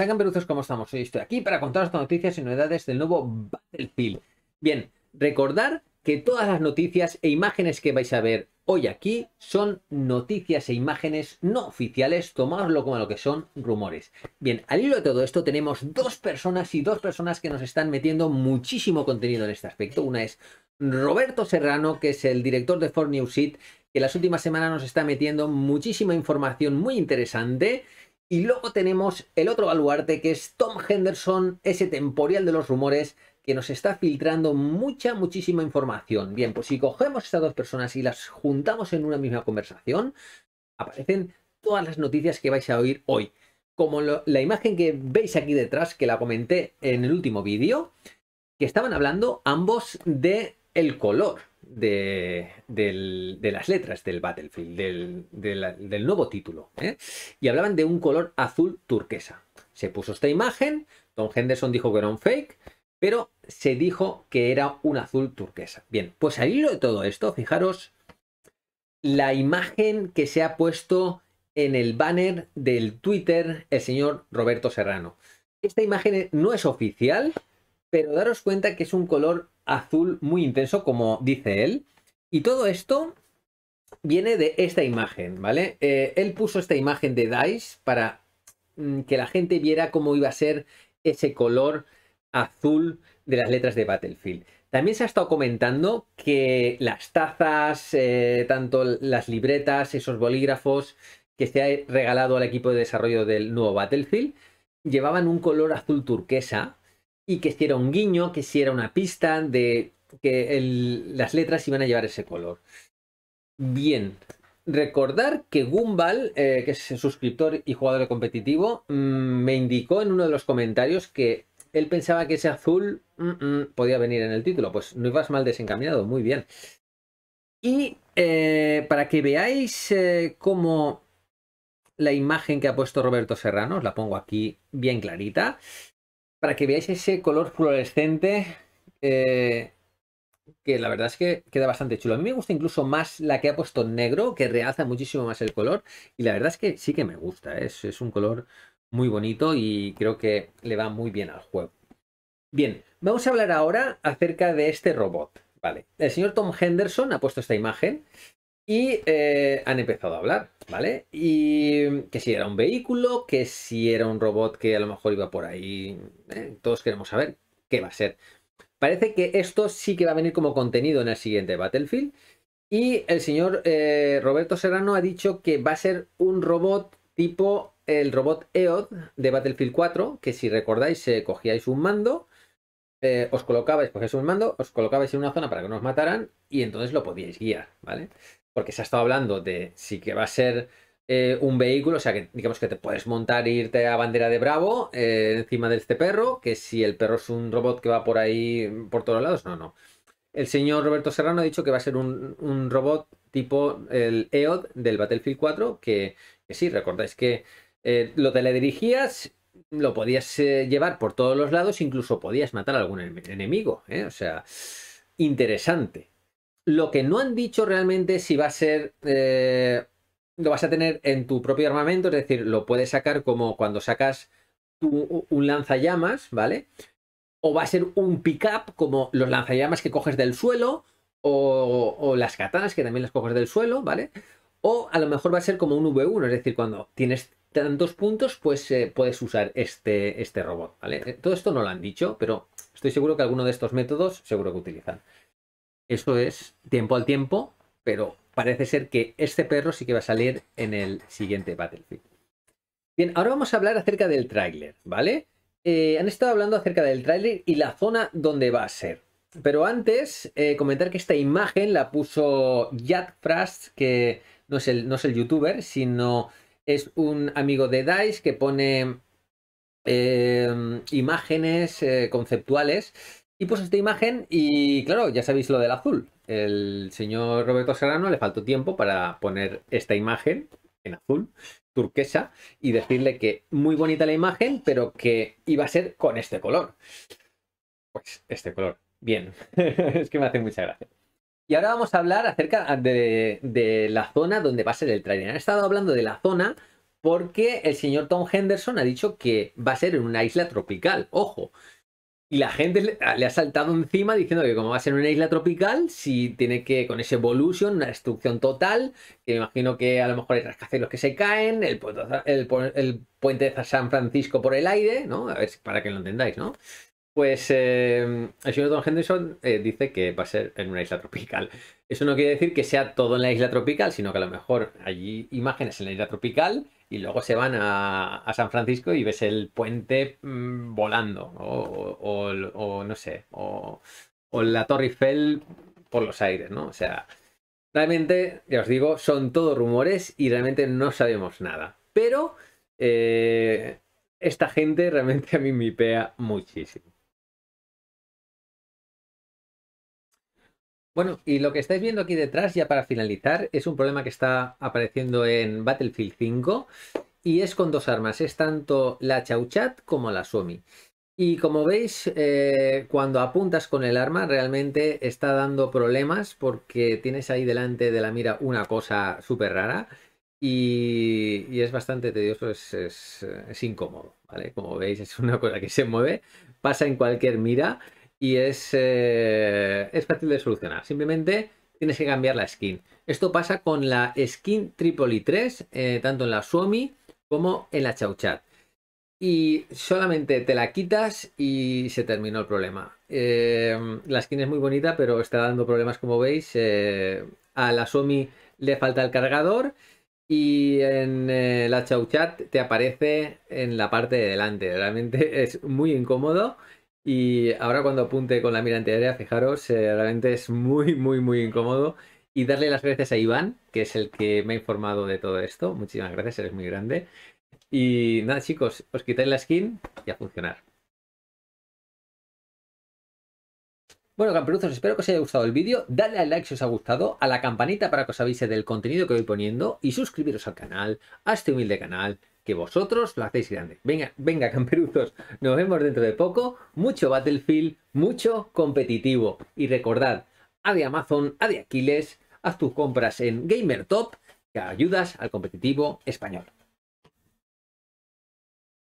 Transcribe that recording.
Sacan peluzos ¿cómo estamos? Hoy estoy aquí para contaros las noticias y novedades del nuevo Battlefield. Bien, recordar que todas las noticias e imágenes que vais a ver hoy aquí son noticias e imágenes no oficiales, tomadlo como lo que son rumores. Bien, al hilo de todo esto tenemos dos personas y dos personas que nos están metiendo muchísimo contenido en este aspecto. Una es Roberto Serrano, que es el director de For News It, que las últimas semanas nos está metiendo muchísima información muy interesante. Y luego tenemos el otro baluarte que es Tom Henderson, ese temporal de los rumores que nos está filtrando mucha, muchísima información. Bien, pues si cogemos estas dos personas y las juntamos en una misma conversación, aparecen todas las noticias que vais a oír hoy. Como la imagen que veis aquí detrás, que la comenté en el último vídeo, que estaban hablando ambos de el color de, las letras del Battlefield, del, nuevo título. ¿eh? Y hablaban de un color azul turquesa. Se puso esta imagen, Don Henderson dijo que era un fake, pero se dijo que era un azul turquesa. Bien, pues al hilo de todo esto, fijaros la imagen que se ha puesto en el banner del Twitter el señor Roberto Serrano. Esta imagen no es oficial, pero daros cuenta que es un color azul muy intenso, como dice él. Y todo esto viene de esta imagen, ¿vale? Eh, él puso esta imagen de Dice para mm, que la gente viera cómo iba a ser ese color azul de las letras de Battlefield. También se ha estado comentando que las tazas, eh, tanto las libretas, esos bolígrafos que se ha regalado al equipo de desarrollo del nuevo Battlefield, llevaban un color azul turquesa, y que si era un guiño, que si era una pista de que las letras iban a llevar ese color. Bien, recordar que Gumball, eh, que es suscriptor y jugador competitivo, mm, me indicó en uno de los comentarios que él pensaba que ese azul mm, mm, podía venir en el título. Pues no ibas mal desencaminado, muy bien. Y eh, para que veáis eh, cómo la imagen que ha puesto Roberto Serrano, os la pongo aquí bien clarita para que veáis ese color fluorescente eh, que la verdad es que queda bastante chulo. A mí me gusta incluso más la que ha puesto negro, que realza muchísimo más el color. Y la verdad es que sí que me gusta. ¿eh? Es, es un color muy bonito y creo que le va muy bien al juego. Bien, vamos a hablar ahora acerca de este robot. Vale, el señor Tom Henderson ha puesto esta imagen y eh, han empezado a hablar, ¿vale? Y que si era un vehículo, que si era un robot que a lo mejor iba por ahí. ¿eh? Todos queremos saber qué va a ser. Parece que esto sí que va a venir como contenido en el siguiente Battlefield. Y el señor eh, Roberto Serrano ha dicho que va a ser un robot tipo el robot EOD de Battlefield 4, que si recordáis cogíais un mando, os colocabais, cogíais un mando, os colocabais en una zona para que no os mataran y entonces lo podíais guiar, ¿vale? porque se ha estado hablando de si que va a ser eh, un vehículo, o sea, que digamos que te puedes montar e irte a bandera de Bravo eh, encima de este perro, que si el perro es un robot que va por ahí, por todos lados, no, no. El señor Roberto Serrano ha dicho que va a ser un, robot tipo el EOD del Battlefield 4, que, que sí, recordáis que eh, lo teledirigías, lo podías llevar por todos los lados, incluso podías matar a algún enemigo, o sea, interesante. Lo que no han dicho realmente si va a ser. Eh, lo vas a tener en tu propio armamento, es decir, lo puedes sacar como cuando sacas un lanzallamas, ¿vale? O va a ser un pick-up como los lanzallamas que coges del suelo, o, las katanas que también las coges del suelo, ¿vale? O a lo mejor va a ser como un V1, es decir, cuando tienes tantos puntos, pues eh, puedes usar este, este robot, ¿vale? Todo esto no lo han dicho, pero estoy seguro que alguno de estos métodos seguro que utilizan. Eso es tiempo al tiempo, pero parece ser que este perro sí que va a salir en el siguiente Battlefield. Bien, ahora vamos a hablar acerca del tráiler, ¿vale? Eh, han estado hablando acerca del tráiler y la zona donde va a ser. Pero antes, eh, comentar que esta imagen la puso Jack Frost, que no es, el, no es el youtuber, sino es un amigo de DICE que pone eh, imágenes conceptuales y puse esta imagen y claro, ya sabéis lo del azul. El señor Roberto Serrano le faltó tiempo para poner esta imagen en azul, turquesa, y decirle que muy bonita la imagen, pero que iba a ser con este color. Pues este color. Bien, es que me hace mucha gracia. Y ahora vamos a hablar acerca de, la zona donde va a ser el trailer. he estado hablando de la zona porque el señor Tom Henderson ha dicho que va a ser en una isla tropical. Ojo, y la gente ah, le, ha saltado encima diciendo que como va a ser una isla tropical, si tiene que, con ese evolution, una destrucción total, que me imagino que a lo mejor hay rascacielos que se caen, el, el, el puente de San Francisco por el aire, ¿no? A ver, para que lo entendáis, ¿no? Pues em, el señor Don Henderson eh, dice que va a ser en una isla tropical. Eso no quiere decir que sea todo en la isla tropical, sino que a lo mejor allí imágenes en la isla tropical y luego se van a, San Francisco y ves el puente mm, volando O, no sé, o, la Torre Eiffel por los aires, ¿no? O sea, realmente, ya os digo, son todos rumores y realmente no sabemos nada. Pero eh, esta gente realmente a mí me pea muchísimo. Bueno, y lo que estáis viendo aquí detrás, ya para finalizar, es un problema que está apareciendo en Battlefield 5 y es con dos armas, es tanto la Chauchat como la Suomi. Y como veis, eh, cuando apuntas con el arma realmente está dando problemas porque tienes ahí delante de la mira una cosa súper rara y, es bastante tedioso, es, es incómodo, ¿vale? Como veis es una cosa que se mueve, pasa en cualquier mira y eh, es, fácil de solucionar. Simplemente tienes que cambiar la skin. Esto pasa con la skin Tripoli 3, eh, tanto en la Suomi como en la Chauchat. Y solamente te la quitas y se terminó el problema. Eh, la skin es muy bonita, pero está dando problemas, como veis. a la Suomi le falta el cargador. Y en la la Chauchat te aparece en la parte de delante. Realmente es muy incómodo y ahora cuando apunte con la mira antiaérea, fijaros, eh, realmente es muy, muy, muy incómodo. Y darle las gracias a Iván, que es el que me ha informado de todo esto. Muchísimas gracias, eres muy grande. Y nada, chicos, os quitáis la skin y a funcionar. Bueno, camperuzos, espero que os haya gustado el vídeo. Dadle al like si os ha gustado, a la campanita para que os avise del contenido que voy poniendo y suscribiros al canal, a este humilde canal que vosotros lo hacéis grande. Venga, venga, camperuzos, nos vemos dentro de poco. Mucho Battlefield, mucho competitivo. Y recordad, a de Amazon, a de Aquiles, haz tus compras en GamerTop, que ayudas al competitivo español.